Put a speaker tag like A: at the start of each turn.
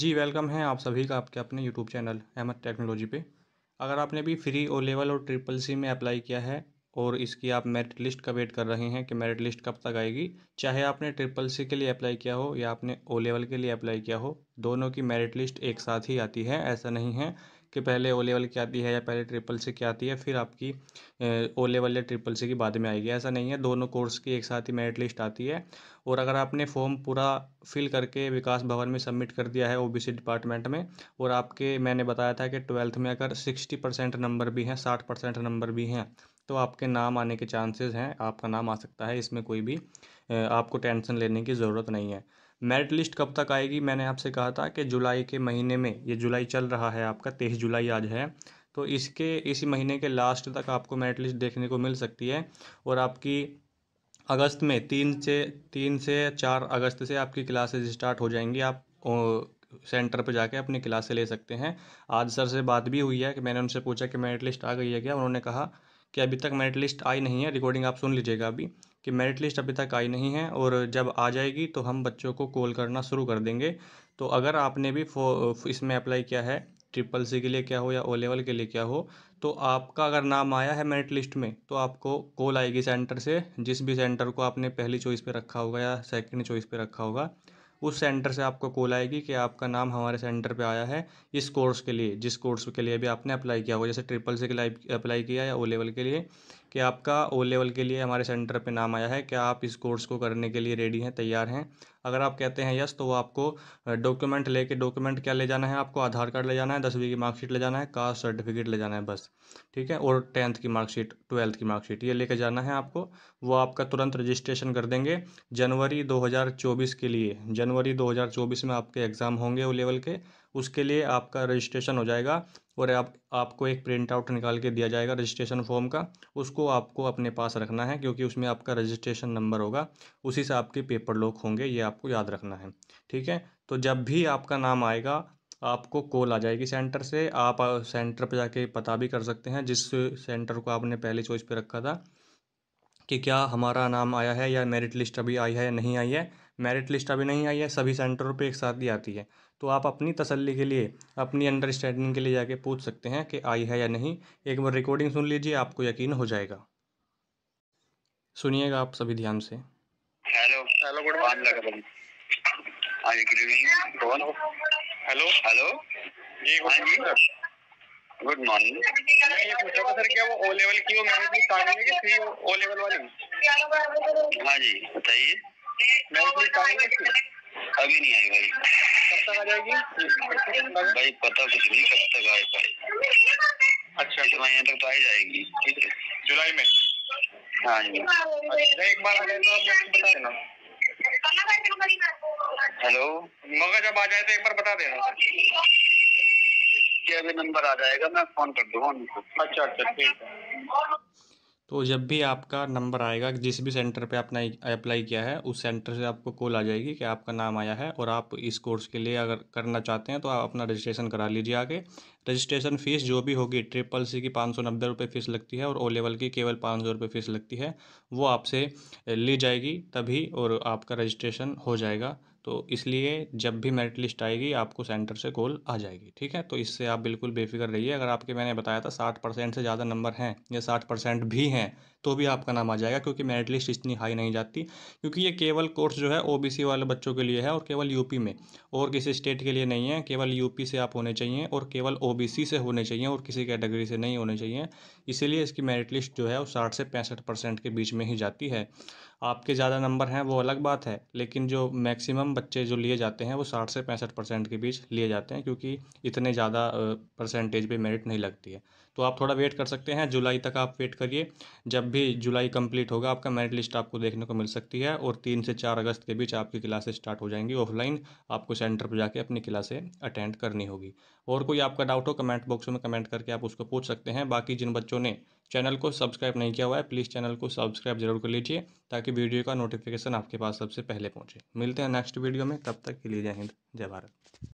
A: जी welcome है आप सभी का आपके अपने यूट्यूब चैनल अहमद टेक्नोलॉजी पे अगर आपने भी फ्री ओ लेवल और ट्रिपल सी में अप्लाई किया है और इसकी आप मेरिट लिस्ट का वेट कर रहे हैं कि मेरिट लिस्ट कब तक आएगी चाहे आपने ट्रिपल सी के लिए अप्लाई किया हो या आपने ओ लेवल के लिए अप्लाई किया हो दोनों की मेरिट लिस्ट एक साथ ही आती है ऐसा नहीं है कि पहले ओ लेवल की आती है या पहले ट्रिपल सी की आती है फिर आपकी ओ लेवल या ट्रिपल सी की बाद में आएगी ऐसा नहीं है दोनों कोर्स की एक साथ ही मेरिट लिस्ट आती है और अगर आपने फॉर्म पूरा फिल करके विकास भवन में सबमिट कर दिया है ओ डिपार्टमेंट में और आपके मैंने बताया था कि ट्वेल्थ में अगर सिक्सटी परसेंट नंबर भी हैं साठ परसेंट नंबर भी हैं तो आपके नाम आने के चांसेस हैं आपका नाम आ सकता है इसमें कोई भी आपको टेंशन लेने की ज़रूरत नहीं है मेरिट लिस्ट कब तक आएगी मैंने आपसे कहा था कि जुलाई के महीने में ये जुलाई चल रहा है आपका तेईस जुलाई आज है तो इसके इसी महीने के लास्ट तक आपको मेरिट लिस्ट देखने को मिल सकती है और आपकी अगस्त में तीन से तीन से चार अगस्त से आपकी क्लासेज स्टार्ट हो जाएंगी आप सेंटर पर जाके अपनी क्लासें ले सकते हैं आज सर से बात भी हुई है कि मैंने उनसे पूछा कि मेरिट लिस्ट आ गई है क्या उन्होंने कहा कि अभी तक मेरिट लिस्ट आई नहीं है रिकॉर्डिंग आप सुन लीजिएगा अभी कि मेरिट लिस्ट अभी तक आई नहीं है और जब आ जाएगी तो हम बच्चों को कॉल करना शुरू कर देंगे तो अगर आपने भी इसमें अप्लाई किया है ट्रिपल सी के लिए क्या हो या ओ लेवल के लिए क्या हो तो आपका अगर नाम आया है मेरिट लिस्ट में तो आपको कॉल आएगी सेंटर से जिस भी सेंटर को आपने पहली चॉइस पे रखा होगा या सेकंड चॉइस पे रखा होगा उस सेंटर से आपको कॉल आएगी कि आपका नाम हमारे सेंटर पे आया है इस कोर्स के लिए जिस कोर्स के लिए भी आपने अप्लाई किया हो जैसे ट्रिपल सी के लिए अप्लाई किया या ओ लेवल के लिए कि आपका ओ लेवल के लिए हमारे सेंटर पे नाम आया है क्या आप इस कोर्स को करने के लिए रेडी हैं तैयार हैं अगर आप कहते हैं यस तो वो आपको डॉक्यूमेंट लेके डॉक्यूमेंट क्या ले जाना है आपको आधार कार्ड ले जाना है दसवीं की मार्कशीट ले जाना है कास्ट सर्टिफिकेट ले जाना है बस ठीक है और टेंथ की मार्कशीट ट्वेल्थ की मार्कशीट ये लेके जाना है आपको वो आपका तुरंत रजिस्ट्रेशन कर देंगे जनवरी दो के लिए जनवरी दो में आपके एग्ज़ाम होंगे ओ लेवल के उसके लिए आपका रजिस्ट्रेशन हो जाएगा और आप आपको एक प्रिंट आउट निकाल के दिया जाएगा रजिस्ट्रेशन फॉर्म का उसको आपको अपने पास रखना है क्योंकि उसमें आपका रजिस्ट्रेशन नंबर होगा उसी से आपके पेपर लॉक होंगे ये आपको याद रखना है ठीक है तो जब भी आपका नाम आएगा आपको कॉल आ जाएगी सेंटर से आप सेंटर पर जाके पता भी कर सकते हैं जिस सेंटर को आपने पहले चॉइस पर रखा था कि क्या हमारा नाम आया है या मेरिट लिस्ट अभी आई है या नहीं आई है मेरिट लिस्ट अभी नहीं आई है सभी सेंटरों पे एक साथ ही आती है तो आप अपनी तसल्ली के लिए अपनी अंडरस्टैंडिंग के लिए जाके पूछ सकते हैं कि आई है या नहीं एक बार रिकॉर्डिंग सुन लीजिए आपको यकीन हो जाएगा सुनिएगा आप सभी ध्यान से हेलो हेलो गुड मॉर्निंग कौन हो हेलो हेलो जी गुड हाँ मॉर्निंग ये था सर क्या वो ओ लेवल की वो कि ओ लेवल वाली हाँ जी बताइए अभी नहीं आई भाई कब तक आ जाएगी भाई पता कुछ नहीं कब तक आए भाई अच्छा इस महीने तक तो आ जाएगी ठीक है जुलाई में हाँ जी एक बार आ जाए तो आप बता देना हेलो मगर जब आ जाए तो एक बार बता देना क्या भी नंबर आ जाएगा मैं फोन कर दूंगा अच्छा अच्छा ठीक है तो जब भी आपका नंबर आएगा जिस भी सेंटर पे आपने अप्लाई किया है उस सेंटर से आपको कॉल आ जाएगी कि आपका नाम आया है और आप इस कोर्स के लिए अगर करना चाहते हैं तो आप अपना रजिस्ट्रेशन करा लीजिए आगे रजिस्ट्रेशन फ़ीस जो भी होगी ट्रिपल सी की पाँच सौ नब्बे रुपये फ़ीस लगती है और ओ लेवल की केवल पाँच सौ रुपये फ़ीस लगती है वो आपसे ली जाएगी तभी और आपका रजिस्ट्रेशन हो जाएगा तो इसलिए जब भी मेरिट लिस्ट आएगी आपको सेंटर से कॉल आ जाएगी ठीक है तो इससे आप बिल्कुल बेफिक्र रहिए अगर आपके मैंने बताया था साठ परसेंट से ज़्यादा नंबर हैं या साठ परसेंट भी हैं तो भी आपका नाम आ जाएगा क्योंकि मेरिट लिस्ट इतनी हाई नहीं जाती क्योंकि ये केवल कोर्स जो है ओबीसी वाले बच्चों के लिए है और केवल यूपी में और किसी स्टेट के लिए नहीं है केवल यूपी से आप होने चाहिए और केवल ओ से होने चाहिए और किसी कैटेगरी से नहीं होने चाहिए इसीलिए इसकी मेरिट लिस्ट जो है वो साठ से पैंसठ परसेंट के बीच में ही जाती है आपके ज़्यादा नंबर हैं वो अलग बात है लेकिन जो मैक्सिमम बच्चे जो लिए जाते हैं वो साठ से पैंसठ परसेंट के बीच लिए जाते हैं क्योंकि इतने ज़्यादा परसेंटेज पे मेरिट नहीं लगती है तो आप थोड़ा वेट कर सकते हैं जुलाई तक आप वेट करिए जब भी जुलाई कंप्लीट होगा आपका मेरिट लिस्ट आपको देखने को मिल सकती है और तीन से चार अगस्त के बीच आपकी क्लासेस स्टार्ट हो जाएंगी ऑफलाइन आपको सेंटर पर जाके अपनी क्लासें अटेंड करनी होगी और कोई आपका डाउट हो कमेंट बॉक्स में कमेंट करके आप उसको पूछ सकते हैं बाकी जिन बच्चों ने चैनल को सब्सक्राइब नहीं किया हुआ है प्लीज़ चैनल को सब्सक्राइब जरूर कर लीजिए ताकि वीडियो का नोटिफिकेशन आपके पास सबसे पहले पहुँचे मिलते हैं नेक्स्ट वीडियो में तब तक के लिए जय हिंद जय भारत